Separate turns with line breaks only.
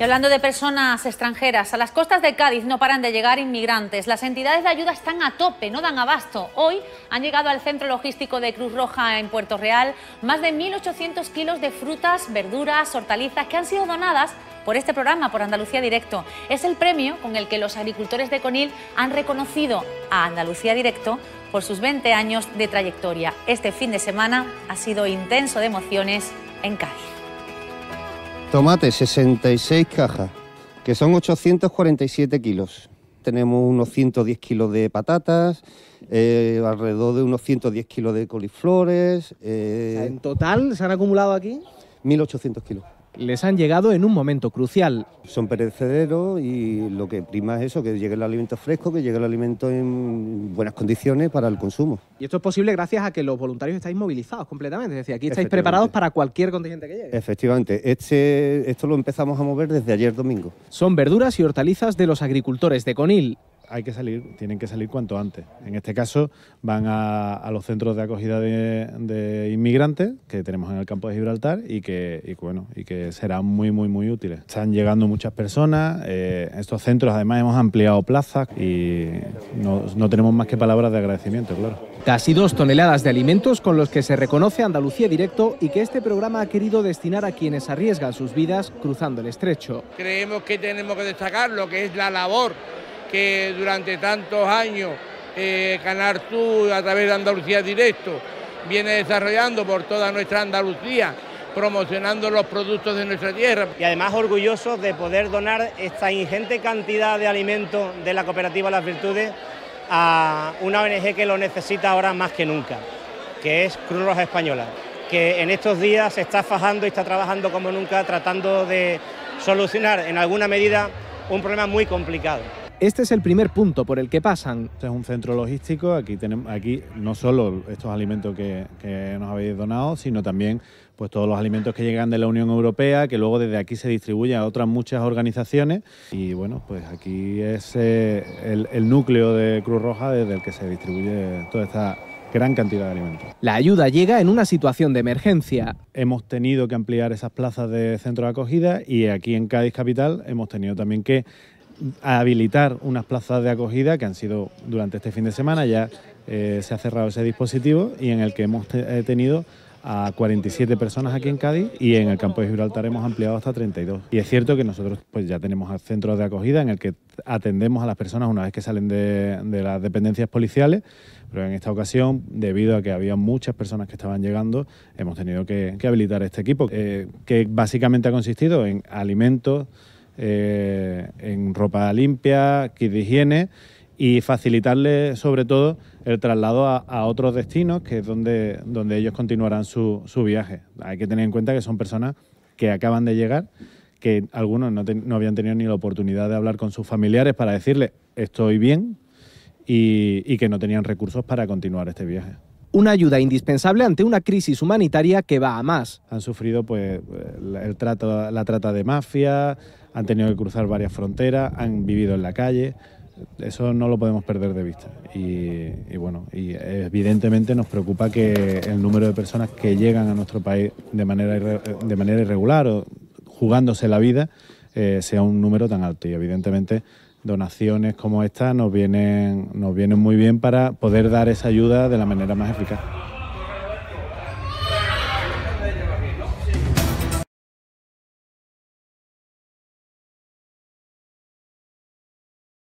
Y hablando de personas extranjeras, a las costas de Cádiz no paran de llegar inmigrantes. Las entidades de ayuda están a tope, no dan abasto. Hoy han llegado al centro logístico de Cruz Roja en Puerto Real más de 1.800 kilos de frutas, verduras, hortalizas que han sido donadas por este programa, por Andalucía Directo. Es el premio con el que los agricultores de Conil han reconocido a Andalucía Directo por sus 20 años de trayectoria. Este fin de semana ha sido intenso de emociones en Cádiz.
Tomate, 66 cajas, que son 847 kilos. Tenemos unos 110 kilos de patatas, eh, alrededor de unos 110 kilos de coliflores. Eh, en total se han acumulado aquí 1.800 kilos les han llegado en un momento crucial. Son perecederos y lo que prima es eso, que llegue el alimento fresco, que llegue el alimento en buenas condiciones para el consumo. Y esto es
posible gracias a que los voluntarios estáis movilizados completamente, es decir, aquí estáis preparados para cualquier contingente que llegue.
Efectivamente, este, esto lo empezamos a mover desde ayer domingo. Son verduras y hortalizas de los
agricultores de Conil hay que salir, tienen que salir cuanto antes. En este caso van a, los centros de acogida de, inmigrantes que tenemos en el campo de Gibraltar y que, bueno, y que serán muy, muy, muy útiles. Están llegando muchas personas, eh, estos centros además hemos ampliado plazas y no, no tenemos más que palabras de agradecimiento, claro.
Casi dos toneladas de alimentos con los que se reconoce Andalucía Directo y que este programa ha querido destinar a quienes arriesgan sus vidas cruzando el estrecho.
Creemos que tenemos que destacar lo que es la labor que durante tantos años eh, a través de Andalucía Directo viene desarrollando por toda nuestra Andalucía promocionando los productos de nuestra tierra. Y además orgullosos de poder donar esta ingente cantidad de alimentos de la cooperativa Las Virtudes a una ONG que lo necesita ahora más que nunca, que es Cruz Roja Española, que en estos días se está fajando y está trabajando como nunca tratando de solucionar en alguna medida un problema muy complicado.
Este es el primer punto por el que pasan. Este es un centro logístico, aquí tenemos aquí no solo estos alimentos que, nos habéis donado, sino también pues todos los alimentos que llegan de la Unión Europea, que luego desde aquí se distribuyen a otras muchas organizaciones. Y bueno, pues aquí es eh, el, el núcleo de Cruz Roja desde el que se distribuye toda esta gran cantidad de alimentos. La ayuda llega en una situación de emergencia. Hemos tenido que ampliar esas plazas de centro de acogida y aquí en Cádiz Capital hemos tenido también que a habilitar unas plazas de acogida que han sido durante este fin de semana, ya eh, se ha cerrado ese dispositivo y en el que hemos eh, tenido a 47 personas aquí en Cádiz y en el campo de Gibraltar hemos ampliado hasta 32. Y es cierto que nosotros pues ya tenemos centros de acogida en el que atendemos a las personas una vez que salen de, las dependencias policiales, pero en esta ocasión, debido a que había muchas personas que estaban llegando, hemos tenido que, habilitar este equipo, eh, que básicamente ha consistido en alimentos, eh, en ropa limpia, kit de higiene y facilitarle sobre todo el traslado a, otros destinos, que es donde, donde ellos continuarán su, su, viaje. Hay que tener en cuenta que son personas que acaban de llegar, que algunos no, habían tenido ni la oportunidad de hablar con sus familiares para decirles estoy bien y que no tenían recursos para continuar este viaje
una ayuda indispensable ante una crisis humanitaria que va a más. Han
sufrido pues, la trata de mafia, han tenido que cruzar varias fronteras, han vivido en la calle. Eso no lo podemos perder de vista. Y, bueno, evidentemente nos preocupa que el número de personas que llegan a nuestro país de manera, irregular o jugándose la vida eh, sea un número tan alto. Y evidentemente donaciones como esta nos vienen, nos vienen muy bien para poder dar esa ayuda de la manera más eficaz.